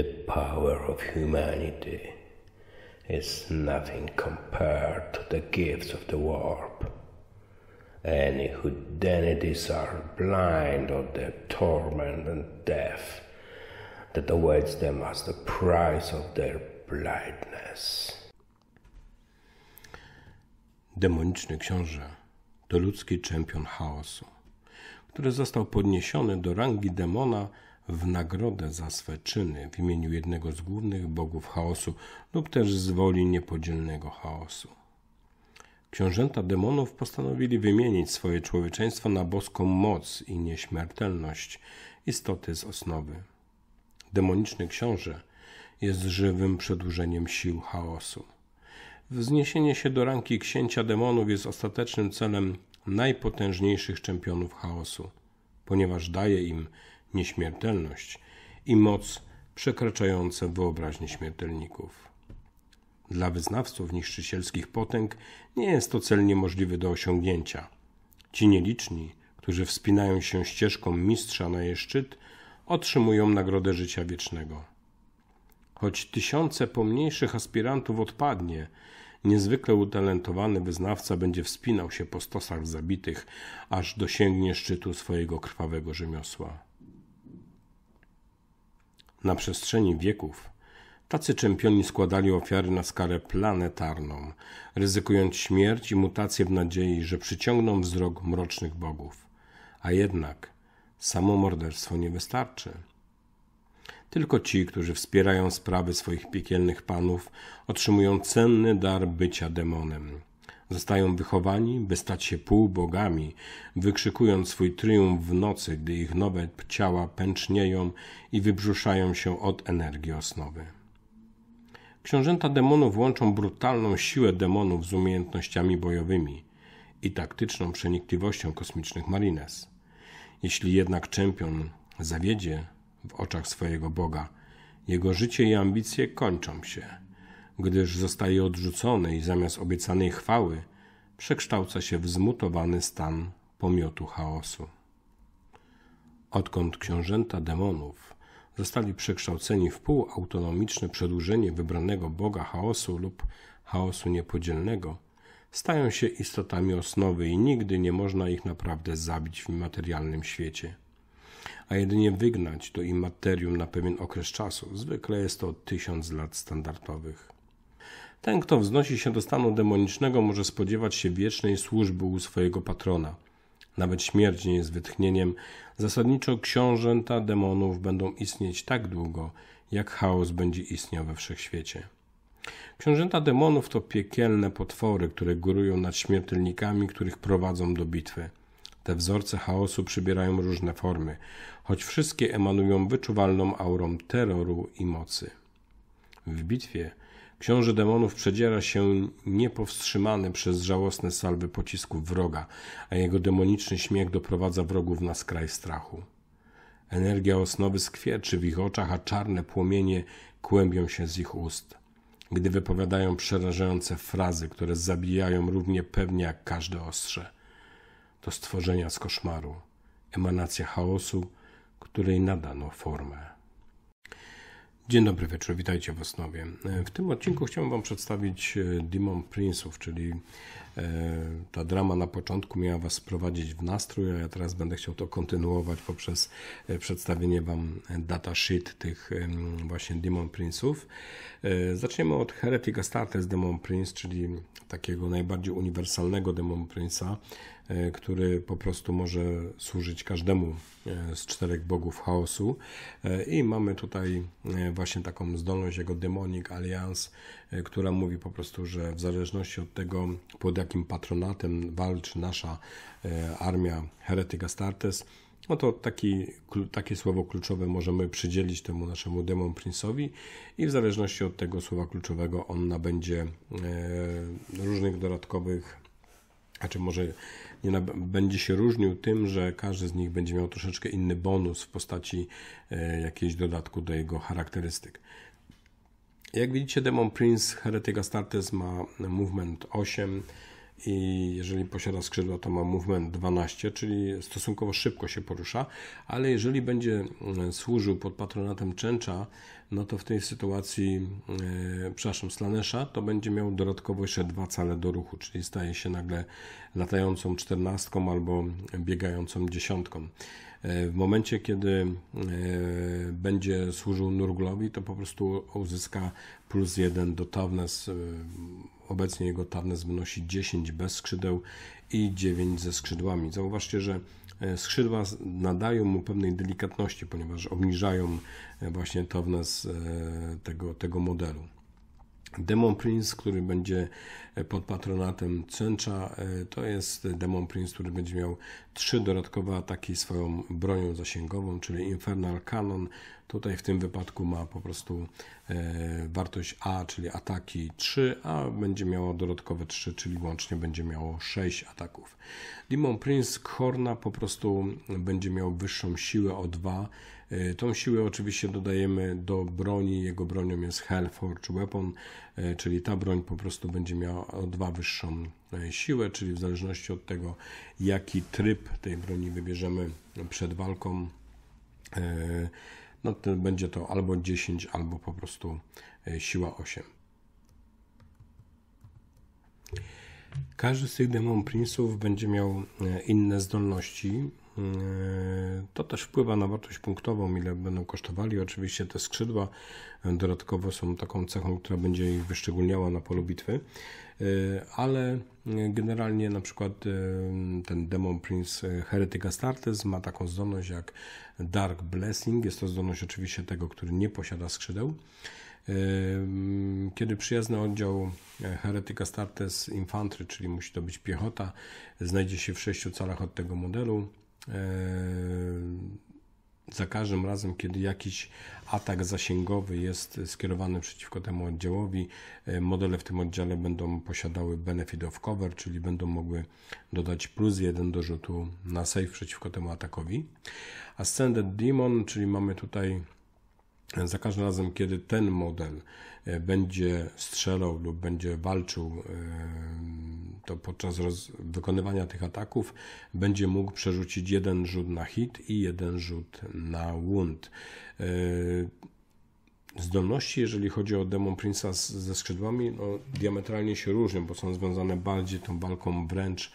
The power of humanity is nothing compared to the gifts of the warp. Any who denities are blind of the torment and death that awaits them as the price of their blindness. Demoniczny książę to ludzki czempion chaosu, który został podniesiony do rangi demona w nagrodę za swe czyny w imieniu jednego z głównych bogów chaosu lub też z woli niepodzielnego chaosu. Książęta demonów postanowili wymienić swoje człowieczeństwo na boską moc i nieśmiertelność istoty z osnowy. Demoniczny książę jest żywym przedłużeniem sił chaosu. Wzniesienie się do ranki księcia demonów jest ostatecznym celem najpotężniejszych czempionów chaosu, ponieważ daje im nieśmiertelność i moc przekraczające wyobraźnię śmiertelników. Dla wyznawców niszczycielskich potęg nie jest to cel niemożliwy do osiągnięcia. Ci nieliczni, którzy wspinają się ścieżką mistrza na jej szczyt, otrzymują nagrodę życia wiecznego. Choć tysiące pomniejszych aspirantów odpadnie, niezwykle utalentowany wyznawca będzie wspinał się po stosach zabitych, aż dosięgnie szczytu swojego krwawego rzemiosła. Na przestrzeni wieków tacy czempioni składali ofiary na skalę planetarną, ryzykując śmierć i mutację w nadziei, że przyciągną wzrok mrocznych bogów. A jednak samo morderstwo nie wystarczy. Tylko ci, którzy wspierają sprawy swoich piekielnych panów, otrzymują cenny dar bycia demonem. Zostają wychowani, by stać się półbogami, wykrzykując swój triumf w nocy, gdy ich nowe ciała pęcznieją i wybrzuszają się od energii osnowy. Książęta demonów łączą brutalną siłę demonów z umiejętnościami bojowymi i taktyczną przenikliwością kosmicznych marines. Jeśli jednak czempion zawiedzie w oczach swojego Boga, jego życie i ambicje kończą się – gdyż zostaje odrzucony i zamiast obiecanej chwały przekształca się w zmutowany stan pomiotu chaosu. Odkąd książęta demonów zostali przekształceni w półautonomiczne przedłużenie wybranego Boga chaosu lub chaosu niepodzielnego, stają się istotami osnowy i nigdy nie można ich naprawdę zabić w materialnym świecie, a jedynie wygnać do immaterium na pewien okres czasu, zwykle jest to tysiąc lat standardowych. Ten, kto wznosi się do stanu demonicznego, może spodziewać się wiecznej służby u swojego patrona. Nawet śmierć nie jest wytchnieniem. Zasadniczo książęta demonów będą istnieć tak długo, jak chaos będzie istniał we wszechświecie. Książęta demonów to piekielne potwory, które górują nad śmiertelnikami, których prowadzą do bitwy. Te wzorce chaosu przybierają różne formy, choć wszystkie emanują wyczuwalną aurą terroru i mocy. W bitwie Książę demonów przedziera się niepowstrzymany przez żałosne salwy pocisków wroga, a jego demoniczny śmiech doprowadza wrogów na skraj strachu. Energia osnowy skwierczy w ich oczach, a czarne płomienie kłębią się z ich ust, gdy wypowiadają przerażające frazy, które zabijają równie pewnie jak każde ostrze. To stworzenia z koszmaru, emanacja chaosu, której nadano formę. Dzień dobry wieczór, witajcie w Osnowie. E, w tym odcinku chciałbym Wam przedstawić e, Demon Prince'ów, czyli e, ta drama na początku miała Was wprowadzić w nastrój, a ja teraz będę chciał to kontynuować poprzez przedstawienie Wam datasheet tych właśnie Demon Prince'ów. Zaczniemy od Heretic Astartes Demon Prince, czyli takiego najbardziej uniwersalnego Demon Prince'a, E, który po prostu może służyć każdemu e, z czterech bogów chaosu. E, I mamy tutaj właśnie taką zdolność jego Demonic Alliance, która mówi po prostu, że w zależności od tego, pod jakim patronatem walczy nasza armia Heretic Astartes, no to taki, takie słowo kluczowe możemy przydzielić temu naszemu Demon Prince'owi i w zależności od tego słowa kluczowego on nabędzie różnych dodatkowych a czy może nie będzie się różnił tym, że każdy z nich będzie miał troszeczkę inny bonus w postaci e, jakiegoś dodatku do jego charakterystyk. Jak widzicie, Demon Prince Heretic Astartes ma movement 8, i jeżeli posiada skrzydła, to ma movement 12, czyli stosunkowo szybko się porusza, ale jeżeli będzie mm, służył pod patronatem Częcza, no to w tej sytuacji, yy, przepraszam, Slanesha, to będzie miał dodatkowo jeszcze dwa cale do ruchu, czyli staje się nagle latającą czternastką albo biegającą dziesiątką. E, w momencie, kiedy e, będzie służył Nurglowi, to po prostu uzyska plus jeden do Tavnes Obecnie jego Tarnes wynosi 10 bez skrzydeł i 9 ze skrzydłami. Zauważcie, że e, skrzydła nadają mu pewnej delikatności, ponieważ obniżają e, właśnie Tarnes tego, tego modelu. Demon Prince, który będzie e, pod patronatem Cęcza, to jest Demon Prince, który będzie miał trzy dodatkowe ataki swoją bronią zasięgową, czyli Infernal Cannon, Tutaj w tym wypadku ma po prostu e, wartość A, czyli ataki 3, a będzie miało dodatkowe 3, czyli łącznie będzie miało 6 ataków. Demon Prince Korna po prostu będzie miał wyższą siłę o 2. E, tą siłę oczywiście dodajemy do broni. Jego bronią jest Hellforge Weapon, e, czyli ta broń po prostu będzie miała o 2 wyższą siłę, czyli w zależności od tego, jaki tryb tej broni wybierzemy przed walką, no to będzie to albo 10, albo po prostu e, siła 8. Każdy z tych demon będzie miał e, inne zdolności. Mm, e, to też wpływa na wartość punktową, ile będą kosztowali. Oczywiście te skrzydła dodatkowo są taką cechą, która będzie ich wyszczególniała na polu bitwy, ale Generalnie na przykład y, ten Demon Prince y, Heretic Astartes ma taką zdolność jak Dark Blessing. Jest to zdolność oczywiście tego, który nie posiada skrzydeł. Y, kiedy przyjazny oddział Heretyka Astartes Infantry, czyli musi to być piechota, znajdzie się w 6 calach od tego modelu, za każdym razem, kiedy jakiś atak zasięgowy jest skierowany przeciwko temu oddziałowi, e, modele w tym oddziale będą posiadały benefit of cover, czyli będą mogły dodać plus jeden do rzutu na save przeciwko temu atakowi. Ascended Demon, czyli mamy tutaj za każdym razem, kiedy ten model e, będzie strzelał lub będzie walczył, e, to podczas wykonywania tych ataków będzie mógł przerzucić jeden rzut na hit i jeden rzut na wound. E, zdolności, jeżeli chodzi o Demon Prince'a ze skrzydłami, no, diametralnie się różnią, bo są związane bardziej tą walką wręcz,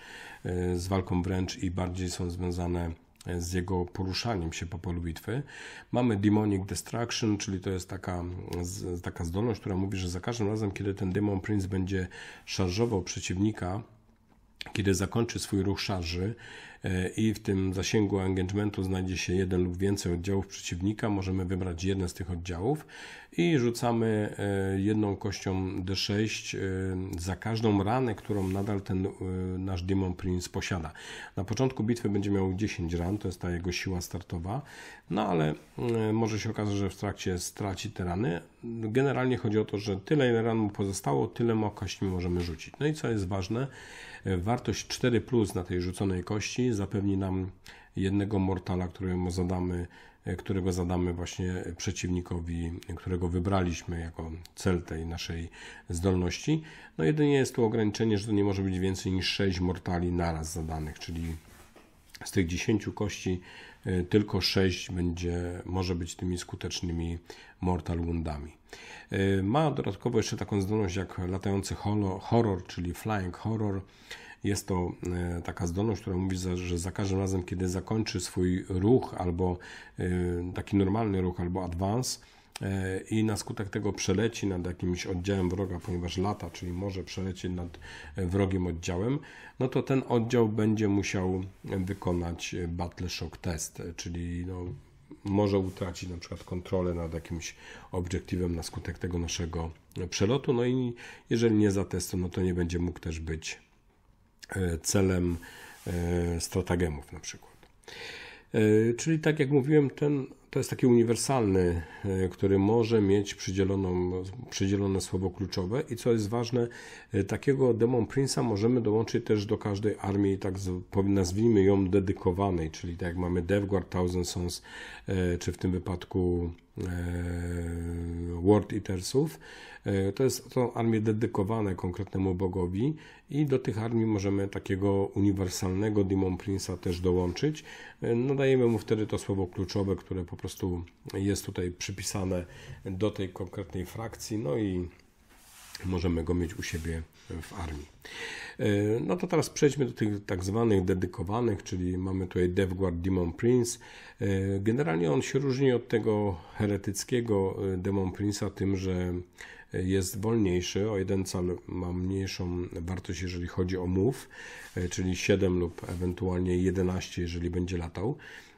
z walką wręcz i bardziej są związane z jego poruszaniem się po polu bitwy. Mamy Demonic Destruction, czyli to jest taka, z, taka zdolność, która mówi, że za każdym razem, kiedy ten Demon Prince będzie szarżował przeciwnika, kiedy zakończy swój ruch szarży, E, i w tym zasięgu engagementu znajdzie się jeden lub więcej oddziałów przeciwnika. Możemy wybrać jeden z tych oddziałów i rzucamy e, jedną kością D6 e, za każdą ranę, którą nadal ten nasz Demon Prince posiada. Na początku bitwy będzie miał 10 ran, to jest ta jego siła startowa, no ale może się okazać, że w trakcie straci te rany. Generalnie chodzi o to, że tyle ile ran mu pozostało, tyle ma kości możemy rzucić. No i co jest ważne, wartość 4 plus na tej rzuconej kości zapewni nam jednego mortala, któremu zadamy, e, którego zadamy właśnie przeciwnikowi, którego wybraliśmy jako cel tej naszej zdolności. No jedynie jest tu ograniczenie, że to nie może być więcej niż 6 mortali naraz zadanych, czyli z tych 10 kości e, tylko 6 będzie, może być tymi skutecznymi Mortal Woundami. E, ma dodatkowo jeszcze taką zdolność jak latający horror, czyli Flying Horror, jest to e, taka zdolność, która mówi, że za każdym razem, kiedy zakończy swój ruch albo e, taki normalny ruch albo advance, i na skutek tego przeleci nad jakimś oddziałem wroga, ponieważ lata, czyli może przelecieć nad e, wrogim oddziałem, no to ten oddział będzie musiał wykonać battle shock test, czyli no, może utracić na przykład kontrolę nad jakimś obiektywem na skutek tego naszego przelotu, no i jeżeli nie testu, no to nie będzie mógł też być E, celem e, stratagemów na przykład. E, czyli tak jak mówiłem, ten, to jest taki uniwersalny, który może mieć przydzieloną, przydzielone słowo kluczowe i co jest ważne, takiego Demon Prince'a możemy dołączyć też do każdej armii, tak nazwijmy ją dedykowanej, czyli tak jak mamy DevGuard, Thousand Sons, czy w tym wypadku World Eatersów, E, to jest, są armie dedykowane konkretnemu bogowi i do tych armii możemy takiego uniwersalnego Demon Prince'a też dołączyć. E, nadajemy mu wtedy to słowo kluczowe, które po prostu jest tutaj przypisane do tej konkretnej frakcji, no i możemy go mieć u siebie w armii. E, no to teraz przejdźmy do tych tak zwanych dedykowanych, czyli mamy tutaj DevGuard Demon Prince. Generalnie on się różni od tego heretyckiego Demon Prince'a tym, że jest wolniejszy, o jeden cal ma mniejszą wartość, jeżeli chodzi o move, czyli 7 lub ewentualnie 11, jeżeli będzie latał,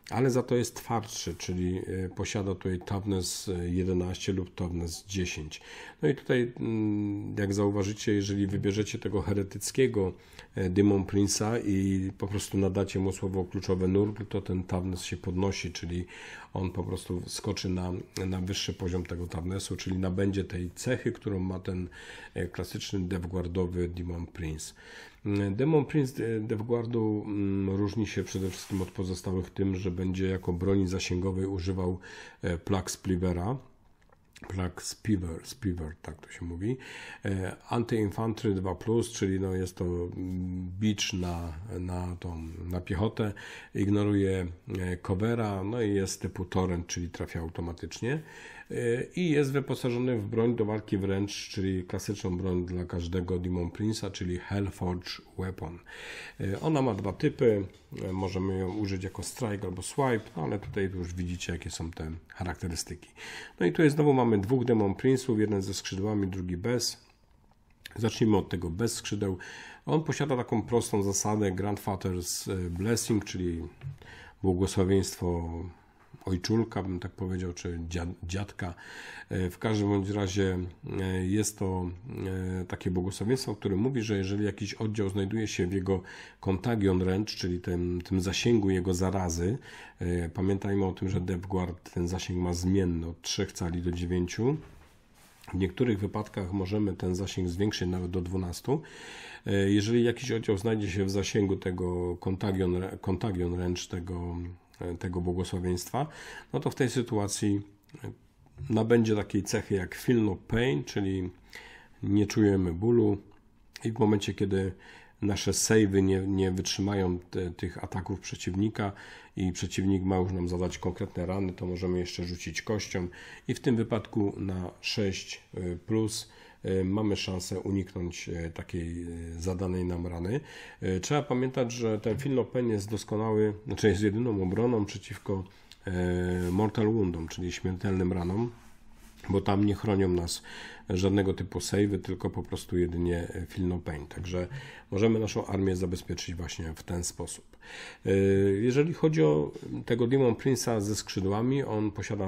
ale za to jest twardszy, czyli e, posiada tutaj toughness 11 e, lub toughness 10. No i tutaj, mm, jak zauważycie, jeżeli wybierzecie tego heretyckiego e, Demon Prince'a i po prostu nadacie mu słowo kluczowe nurgl, to ten Tarnes się podnosi, czyli on po prostu skoczy na, na wyższy poziom tego Tarnesu, czyli nabędzie tej cechy, którą ma ten e, klasyczny devguardowy Demon Prince. Mm, Demon Prince e, DevGuardu mm, różni się przede wszystkim od pozostałych tym, że będzie jako broni zasięgowej używał plug splivera, Plak Spiver, Spiver, tak to się mówi. E, Antyinfantry 2, czyli no jest to bicz na, na, tą, na piechotę, ignoruje e, covera, no i jest typu torrent, czyli trafia automatycznie. E, i jest wyposażony w broń do walki wręcz, czyli klasyczną broń dla każdego Demon Prince'a, czyli Hellforge Weapon. E, ona ma dwa typy, e, możemy ją użyć jako strike albo swipe, no ale tutaj już widzicie jakie są te charakterystyki. No i tu znowu mamy dwóch Demon Prince'ów, jeden ze skrzydłami, drugi bez. Zacznijmy od tego bez skrzydeł. On posiada taką prostą zasadę Grandfather's Blessing, czyli błogosławieństwo ojczulka, bym tak powiedział, czy dziadka. E, w każdym bądź razie e, jest to e, takie błogosławieństwo, które mówi, że jeżeli jakiś oddział znajduje się w jego contagion range, czyli tym, tym zasięgu jego zarazy, pamiętajmy o tym, że guard ten zasięg ma zmienny od 3 cali do 9, w niektórych wypadkach możemy ten zasięg zwiększyć nawet do 12. Jeżeli jakiś oddział znajdzie się w zasięgu tego contagion, contagion range, tego E, tego błogosławieństwa, no to w tej sytuacji e, nabędzie takiej cechy jak feel no pain, czyli nie czujemy bólu i w momencie, kiedy nasze savey nie, nie wytrzymają te, tych ataków przeciwnika i przeciwnik ma już nam zadać konkretne rany, to możemy jeszcze rzucić kością i w tym wypadku na 6 e, plus E, mamy szansę uniknąć e, takiej e, zadanej nam rany. Trzeba pamiętać, że ten Fillopen jest doskonały, znaczy jest jedyną obroną przeciwko mortal woundom, czyli śmiertelnym ranom bo tam nie chronią nas żadnego typu savey, tylko po prostu jedynie fill Także możemy naszą armię zabezpieczyć właśnie w ten sposób. Jeżeli chodzi o tego Demon Prince'a ze skrzydłami, on posiada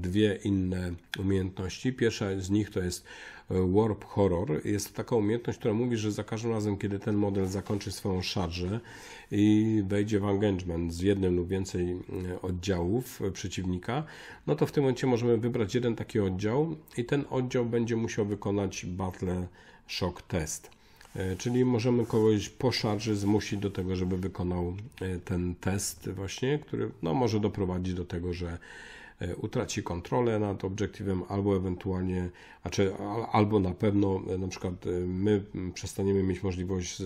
dwie inne umiejętności. Pierwsza z nich to jest E, warp Horror. Jest to taka umiejętność, która mówi, że za każdym razem, kiedy ten model zakończy swoją szarżę i wejdzie w engagement z jednym lub więcej e, oddziałów e, przeciwnika, no to w tym momencie możemy wybrać jeden taki oddział i ten oddział będzie musiał wykonać Battle Shock Test. Czyli możemy kogoś po szarży zmusić do tego, żeby wykonał ten test właśnie, który no, może doprowadzić do tego, że E, utraci kontrolę nad obiektywem albo ewentualnie, znaczy, albo na pewno e, na przykład e, my przestaniemy mieć możliwość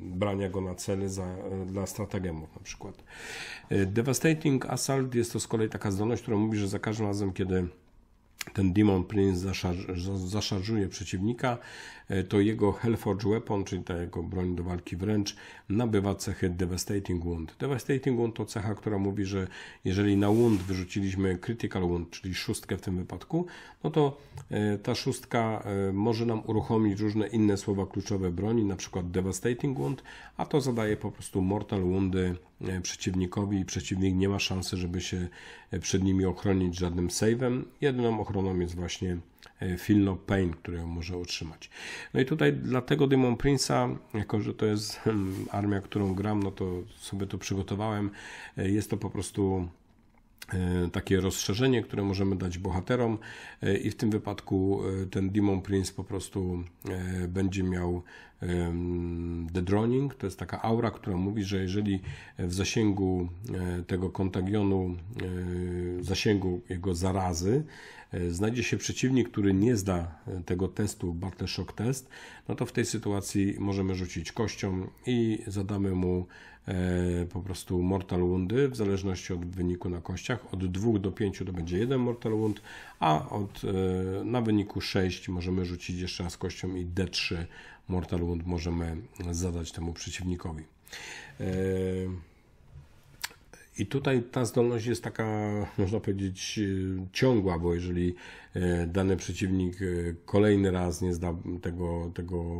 brania go na cele za, dla strategemów na przykład. Devastating Assault jest to z kolei taka zdolność, która mówi, że za każdym razem, kiedy ten Demon Prince zaszarżuje przeciwnika, e, to jego Hellforge Weapon, czyli ta jego broń do walki wręcz, nabywa cechy Devastating Wound. Devastating Wound to cecha, która mówi, że jeżeli na Wound wyrzuciliśmy Critical Wound, czyli szóstkę w tym wypadku, no to e, ta szóstka e, może nam uruchomić różne inne słowa kluczowe broni, na przykład Devastating Wound, a to zadaje po prostu Mortal Woundy przeciwnikowi i przeciwnik nie ma szansy, żeby się przed nimi ochronić żadnym save'em. Jedyną ochroną jest właśnie e, feel no pain, które może otrzymać. No i tutaj dlatego Demon Prince'a, jako że to jest mm, armia, którą gram, no to sobie to przygotowałem. E, jest to po prostu E, takie rozszerzenie, które możemy dać bohaterom e, i w tym wypadku e, ten Demon Prince po prostu będzie miał The Droning, to jest taka aura, która mówi, że jeżeli w zasięgu tego kontagionu, zasięgu jego zarazy, znajdzie się przeciwnik, który nie zda tego testu, Battle Shock Test, no to w tej sytuacji możemy rzucić kością i zadamy mu E, po prostu mortal wundy w zależności od wyniku na kościach. Od 2 do 5 to będzie jeden mortal wound, a od, e, na wyniku 6 możemy rzucić jeszcze raz kością i D3 mortal wound możemy zadać temu przeciwnikowi. E, i tutaj ta zdolność jest taka, można powiedzieć, y, ciągła, bo jeżeli y, dany przeciwnik y, kolejny raz nie zda tego, tego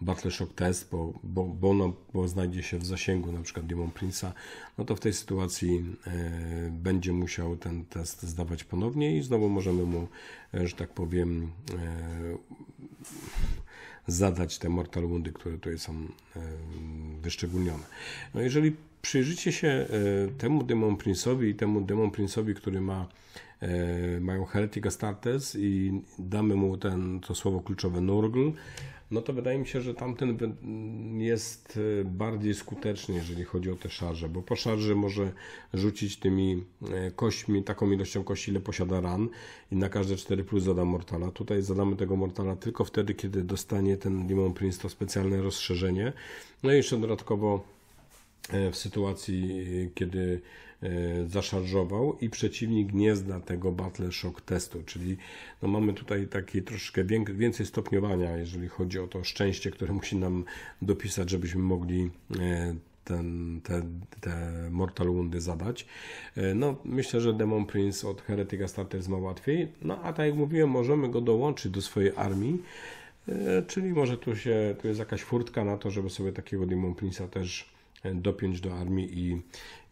Battle Shock test, bo, bo, bo, ono, bo znajdzie się w zasięgu na przykład Demon Prince'a, no to w tej sytuacji będzie musiał ten test zdawać ponownie i znowu możemy mu, że tak powiem, zadać te mortal Wundy, które tutaj są wyszczególnione. No jeżeli przyjrzyjcie się e, temu Demon Prince'owi i temu Demon Prince'owi, który ma e, mają Heretic Astartes i damy mu ten, to słowo kluczowe Nurgle, no to wydaje mi się, że tamten jest e, bardziej skuteczny, jeżeli chodzi o te szarze, bo po szarze może rzucić tymi kośćmi, taką ilością kości, ile posiada ran i na każde 4 plus zada Mortala. Tutaj zadamy tego Mortala tylko wtedy, kiedy dostanie ten Demon Prince to specjalne rozszerzenie. No i jeszcze dodatkowo E, w sytuacji, e, kiedy e, zaszarżował i przeciwnik nie zna tego battle shock testu, czyli no mamy tutaj taki troszkę więcej stopniowania, jeżeli chodzi o to szczęście, które musi nam dopisać, żebyśmy mogli ten, te, te Mortal wundy zadać. No, myślę, że Demon Prince od Heretica Starters ma łatwiej, no a tak jak mówiłem, możemy go dołączyć do swojej armii, czyli może tu się, tu jest jakaś furtka na to, żeby sobie takiego Demon Prince'a też dopiąć do armii i,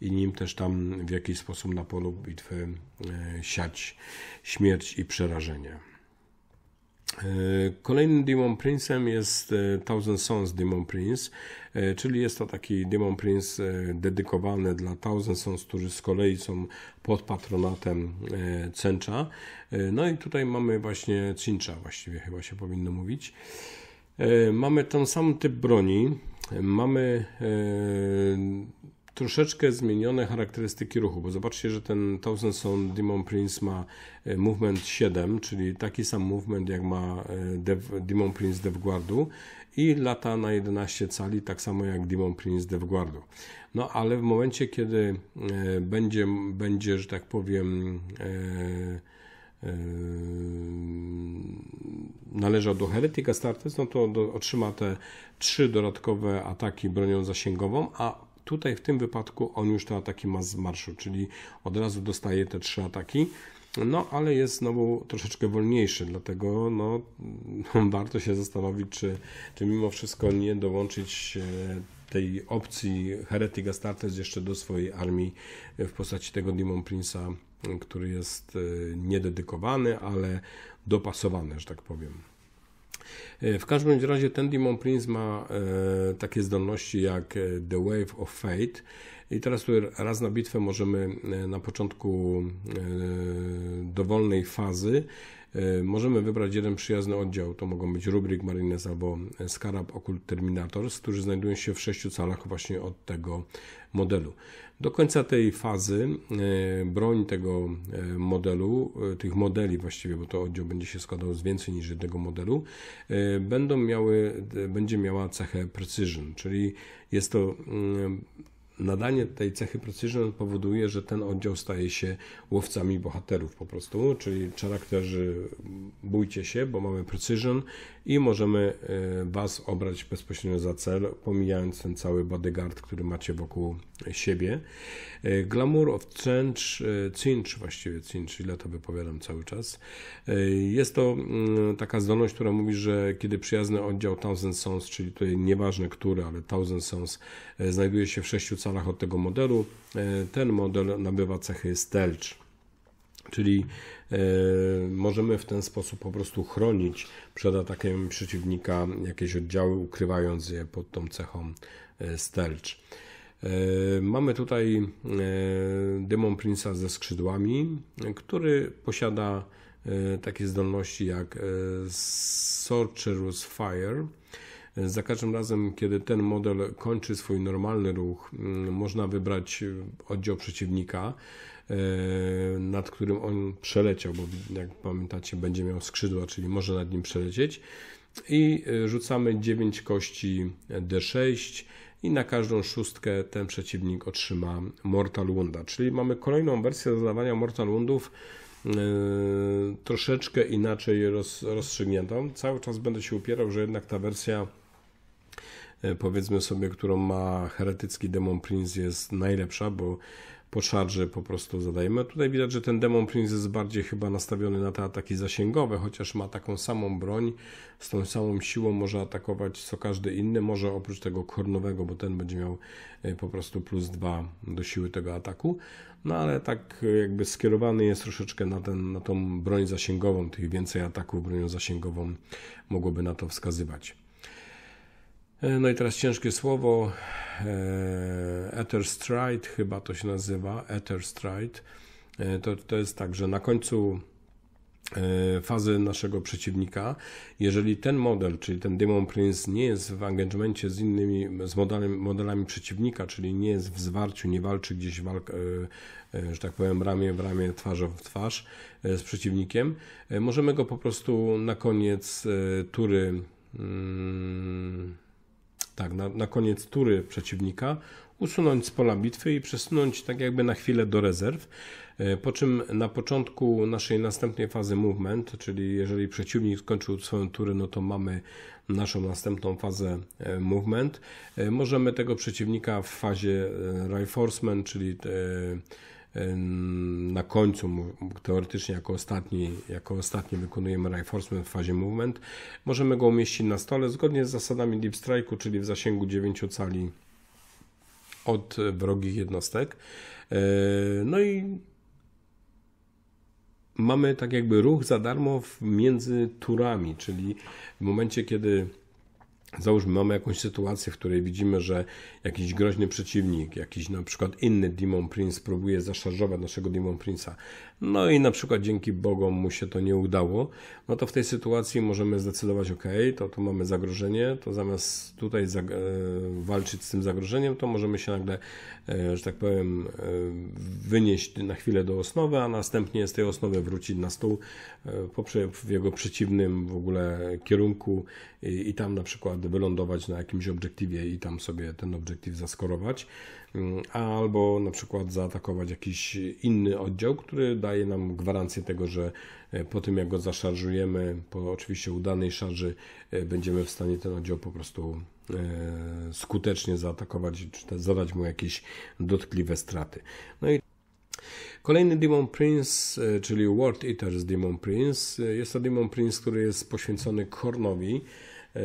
i nim też tam w jakiś sposób na polu bitwy e, siać śmierć i przerażenie. E, kolejnym Demon Prince'em jest e, Thousand Sons Demon Prince, czyli jest to taki Demon Prince dedykowany dla Thousand Sons, którzy z kolei są pod patronatem Cencha. No i tutaj mamy właśnie Cincha, właściwie chyba się powinno mówić. E, mamy ten sam typ broni, e, mamy e, troszeczkę zmienione charakterystyki ruchu, bo zobaczcie, że ten 1000 Sound Demon Prince ma movement 7, czyli taki sam movement jak ma Dev, Demon Prince DevGuardu i lata na 11 cali, tak samo jak Demon Prince DevGuardu. No ale w momencie, kiedy będzie, będzie że tak powiem, e, Yy, należał do Heretic Startes, no to do, otrzyma te trzy dodatkowe ataki bronią zasięgową, a tutaj w tym wypadku on już te ataki ma z marszu, czyli od razu dostaje te trzy ataki. No, ale jest znowu troszeczkę wolniejszy, dlatego no, warto się zastanowić, czy, czy mimo wszystko nie dołączyć tej opcji Heretic Astartes jeszcze do swojej armii w postaci tego Demon Prince'a, który jest e, niededykowany, ale dopasowany, że tak powiem. E, w każdym razie ten Demon Prince ma e, takie zdolności jak The Wave of Fate. I teraz tu raz na bitwę możemy na początku dowolnej fazy E, możemy wybrać jeden przyjazny oddział, to mogą być Rubrik Marines albo Scarab Occult Terminators, którzy znajdują się w sześciu calach właśnie od tego modelu. Do końca tej fazy e, broń tego e, modelu, tych modeli właściwie, bo to oddział będzie się składał z więcej niż jednego modelu, będą miały, będzie miała cechę precision, czyli jest to mm, nadanie tej cechy precision powoduje, że ten oddział staje się łowcami bohaterów po prostu, czyli charakterzy bójcie się, bo mamy precision i możemy e, was obrać bezpośrednio za cel, pomijając ten cały bodyguard, który macie wokół siebie. E, glamour of trench e, cinch właściwie, cinch, ile to wypowiadam cały czas. Jest to mm, taka zdolność, która mówi, że kiedy przyjazny oddział Thousand Sons, czyli tutaj nieważne który, ale Thousand Sons znajduje się w sześciu calach od tego modelu, e, ten model nabywa cechy stelcz. Czyli e, możemy w ten sposób po prostu chronić przed atakiem przeciwnika jakieś oddziały, ukrywając je pod tą cechą e, stelcz. Mamy tutaj Demon Prince'a ze skrzydłami, który posiada takie zdolności jak sorcerer's Fire, za każdym razem, kiedy ten model kończy swój normalny ruch, mm, można wybrać e, oddział przeciwnika, e, nad którym on przeleciał, bo jak pamiętacie, będzie miał skrzydła, czyli może nad nim przelecieć. I e, rzucamy 9 kości D6 i na każdą szóstkę ten przeciwnik otrzyma Mortal Wunda. Czyli mamy kolejną wersję zadawania Mortal Wundów troszeczkę inaczej rozstrzygniętą. Cały czas będę się upierał, że jednak ta wersja E, powiedzmy sobie, którą ma heretycki Demon Prince jest najlepsza, bo po szarży po prostu zadajemy. Tutaj widać, że ten Demon Prince jest bardziej chyba nastawiony na te ataki zasięgowe, chociaż ma taką samą broń, z tą samą siłą może atakować co każdy inny, może oprócz tego kornowego, bo ten będzie miał e, po prostu plus dwa do siły tego ataku. No ale tak e, jakby skierowany jest troszeczkę na, ten, na tą broń zasięgową, tych więcej ataków bronią zasięgową mogłoby na to wskazywać. E, no i teraz ciężkie słowo e, Ether Stride, chyba to się nazywa, Ether Stride. E, to, to jest tak, że na końcu fazy naszego przeciwnika, jeżeli ten model, czyli ten Demon Prince nie jest w engagemencie z innymi, z modelami, modelami przeciwnika, czyli nie jest w zwarciu, nie walczy gdzieś walk, że tak powiem, ramię w ramię, twarzą w twarz z przeciwnikiem, możemy go po prostu na koniec tury hmm, tak, na, na koniec tury przeciwnika, usunąć z pola bitwy i przesunąć tak jakby na chwilę do rezerw. E, po czym na początku naszej następnej fazy movement, czyli jeżeli przeciwnik skończył swoją turę, no to mamy naszą następną fazę e, movement. E, możemy tego przeciwnika w fazie reinforcement, czyli na końcu, teoretycznie jako ostatni, jako ostatni wykonujemy reinforcement w fazie movement. Możemy go umieścić na stole zgodnie z zasadami deep strike'u, czyli w zasięgu 9 cali od e, wrogich jednostek. E, no i mamy tak jakby ruch za darmo między turami, czyli w momencie, kiedy Załóżmy, mamy jakąś sytuację, w której widzimy, że jakiś groźny przeciwnik, jakiś na przykład inny Demon Prince próbuje zaszarżować naszego Demon Prince'a, no i na przykład dzięki bogom mu się to nie udało, no to w tej sytuacji możemy zdecydować, ok, to tu mamy zagrożenie, to zamiast tutaj zag- e, walczyć z tym zagrożeniem, to możemy się nagle, e, że tak powiem, e, wynieść na chwilę do osnowy, a następnie z tej osnowy wrócić na stół w jego przeciwnym w ogóle kierunku i, i tam na przykład naprawdę wylądować na jakimś obiektywie i tam sobie ten obiektyw zaskorować, mm, albo na przykład zaatakować jakiś inny oddział, który daje nam gwarancję tego, że e, po tym jak go zaszarżujemy, po oczywiście udanej szarży, e, będziemy w stanie ten oddział po prostu e, skutecznie zaatakować, czy zadać mu jakieś dotkliwe straty. No i Kolejny Demon Prince, czyli World Eaters Demon Prince, jest to Demon Prince, który jest poświęcony Kornowi. E,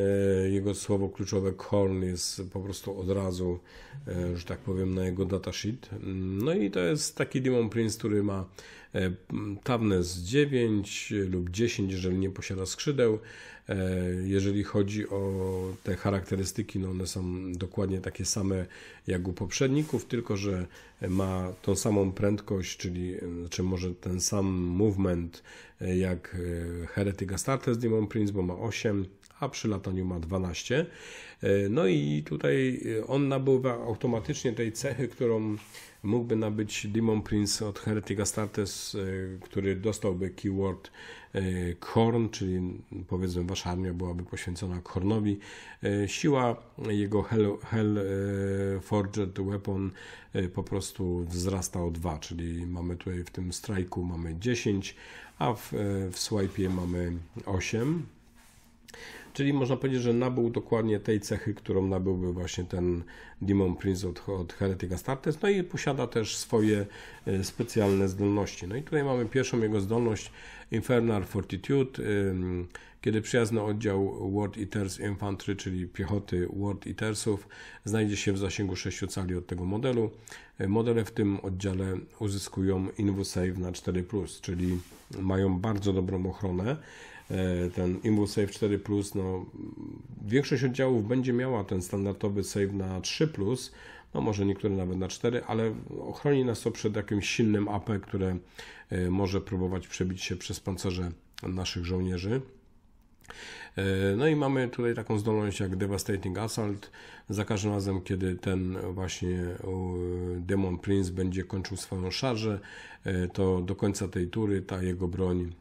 jego słowo kluczowe Korn jest po prostu od razu, e, że tak powiem, na jego datasheet. No i to jest taki Demon Prince, który ma e, z 9 lub 10, jeżeli nie posiada skrzydeł. Jeżeli chodzi o te charakterystyki, no one są dokładnie takie same jak u poprzedników, tylko że ma tą samą prędkość, czyli czy znaczy może ten sam movement jak Heretic Astartes Demon Prince, bo ma 8 a przy lataniu ma 12. E, no i tutaj e, on nabywa automatycznie tej cechy, którą mógłby nabyć Demon Prince od Heretic Astartes, e, który dostałby keyword Korn, czyli powiedzmy wasza armia byłaby poświęcona Kornowi. Siła jego Hell, Hell Forged Weapon po prostu wzrasta o 2, czyli mamy tutaj w tym strajku mamy 10, a w, w swipe mamy 8. Czyli można powiedzieć, że nabył dokładnie tej cechy, którą nabyłby właśnie ten Demon Prince od, od Heretic Astartes, no i posiada też swoje e, specjalne zdolności. No i tutaj mamy pierwszą jego zdolność Infernal Fortitude, kiedy przyjazny oddział Ward Eaters Infantry, czyli piechoty Ward Eatersów, znajdzie się w zasięgu 6 cali od tego modelu. Modele w tym oddziale uzyskują InvoSave na 4+, czyli mają bardzo dobrą ochronę. E, ten InvoSave 4+, no, większość oddziałów będzie miała ten standardowy save na 3+, no może niektóre nawet na 4, ale ochroni nas to przed jakimś silnym AP, które e, może próbować przebić się przez pancerze naszych żołnierzy. E, no i mamy tutaj taką zdolność jak Devastating Assault. Za każdym razem, kiedy ten właśnie Demon Prince będzie kończył swoją szarżę, e, to do końca tej tury ta jego broń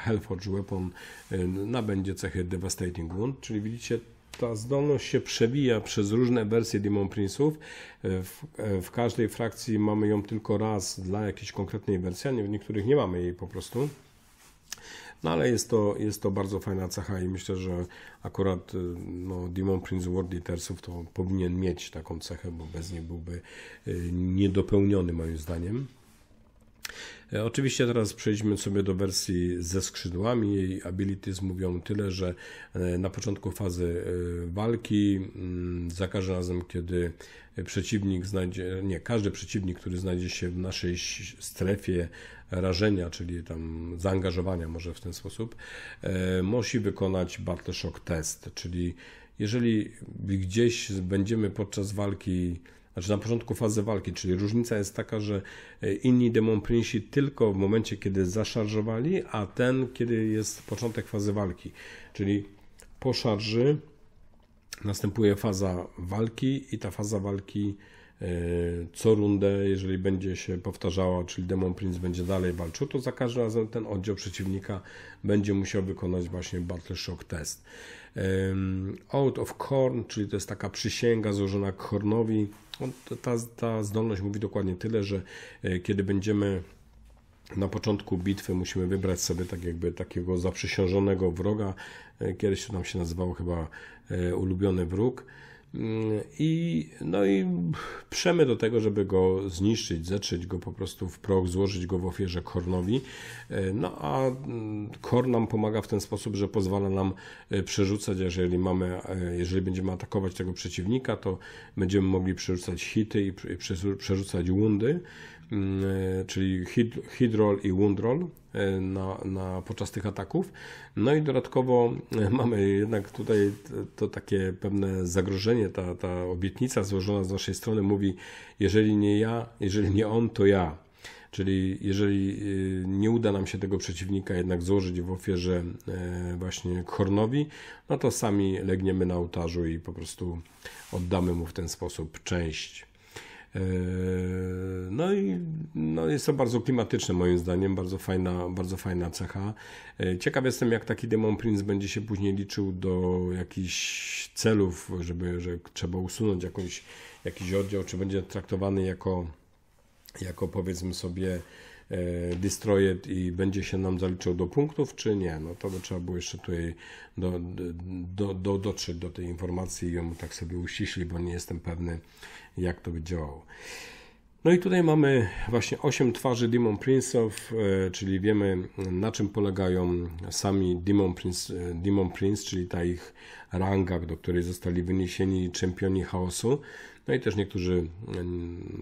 Hellforge Weapon e, nabędzie cechy Devastating Wound, czyli widzicie ta zdolność się przewija przez różne wersje Demon Prince'ów. W, w, każdej frakcji mamy ją tylko raz dla jakiejś konkretnej wersji, a w niektórych nie mamy jej po prostu. No ale jest to, jest to bardzo fajna cecha i myślę, że akurat y, no, Demon Prince World Eatersów to powinien mieć taką cechę, bo bez niej byłby y, niedopełniony moim zdaniem. E, oczywiście teraz przejdźmy sobie do wersji ze skrzydłami. Jej abilities mówią tyle, że e, na początku fazy e, walki mm, za każdym razem, kiedy przeciwnik znajdzie, nie, każdy przeciwnik, który znajdzie się w naszej strefie rażenia, czyli tam zaangażowania może w ten sposób, musi wykonać Battleshock test, czyli jeżeli gdzieś będziemy podczas walki znaczy na początku fazy walki, czyli różnica jest taka, że e, inni demon prinsi tylko w momencie, kiedy zaszarżowali, a ten, kiedy jest początek fazy walki, czyli po szarży następuje faza walki i ta faza walki E, co rundę, jeżeli będzie się powtarzała, czyli Demon Prince będzie dalej walczył, to za każdym razem ten oddział przeciwnika będzie musiał wykonać właśnie Battle Shock test. E, Out of Corn, czyli to jest taka przysięga złożona Kornowi. Ta, ta zdolność mówi dokładnie tyle, że e, kiedy będziemy na początku bitwy musimy wybrać sobie tak jakby takiego zaprzysiężonego wroga. Kiedyś to nam się nazywało chyba ulubiony wróg i, no i przemy do tego, żeby go zniszczyć, zetrzeć go po prostu w proch, złożyć go w ofierze Kornowi. E, no a mm, Korn nam pomaga w ten sposób, że pozwala nam e, przerzucać, jeżeli mamy, e, jeżeli będziemy atakować tego przeciwnika, to będziemy mogli przerzucać hity i przerzucać łundy. Mm, e, czyli hidrol i Wundrol e, na, na, podczas tych ataków. No i dodatkowo e, mamy jednak tutaj to takie pewne zagrożenie, ta, ta obietnica złożona z naszej strony mówi, jeżeli nie ja, jeżeli nie on, to ja. Czyli jeżeli nie uda nam się tego przeciwnika jednak złożyć w ofierze właśnie Hornowi, no to sami legniemy na ołtarzu i po prostu oddamy mu w ten sposób część Yy, no i no jest to bardzo klimatyczne moim zdaniem, bardzo fajna, bardzo fajna cecha. Yy, ciekaw jestem, jak taki Demon Prince będzie się później liczył do jakichś celów, żeby że trzeba usunąć jakąś, jakiś oddział, czy będzie traktowany jako, jako powiedzmy sobie E, destroyed i będzie się nam zaliczał do punktów, czy nie? No to by trzeba było jeszcze tutaj do, do, do, dotrzeć do tej informacji i ją tak sobie uściśli, bo nie jestem pewny, jak to by działało. No i tutaj mamy właśnie 8 twarzy Demon Prince'ów, e, czyli wiemy na czym polegają sami Demon Prince, e, Demon Prince, czyli ta ich ranga, do której zostali wyniesieni czempioni chaosu. No i też niektórzy, e,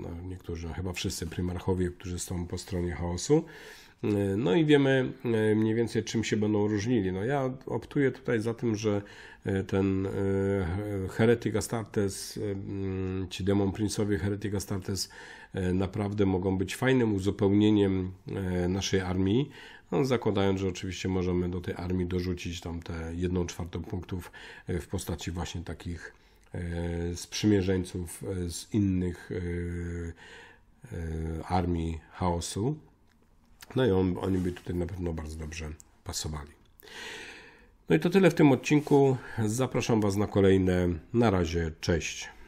no, niektórzy, chyba wszyscy primarchowie, którzy są po stronie chaosu. No i wiemy mniej więcej czym się będą różnili. No ja optuję tutaj za tym, że ten Heretic Astartes, mm, ci demon Princeowie Heretic Astartes E, naprawdę mogą być fajnym uzupełnieniem e, naszej armii. No, zakładając, że oczywiście możemy do tej armii dorzucić tam te 1 czwartą punktów e, w postaci właśnie takich sprzymierzeńców z innych armii chaosu. No i on, oni by tutaj na pewno bardzo dobrze pasowali. No i to tyle w tym odcinku. Zapraszam Was na kolejne. Na razie, cześć.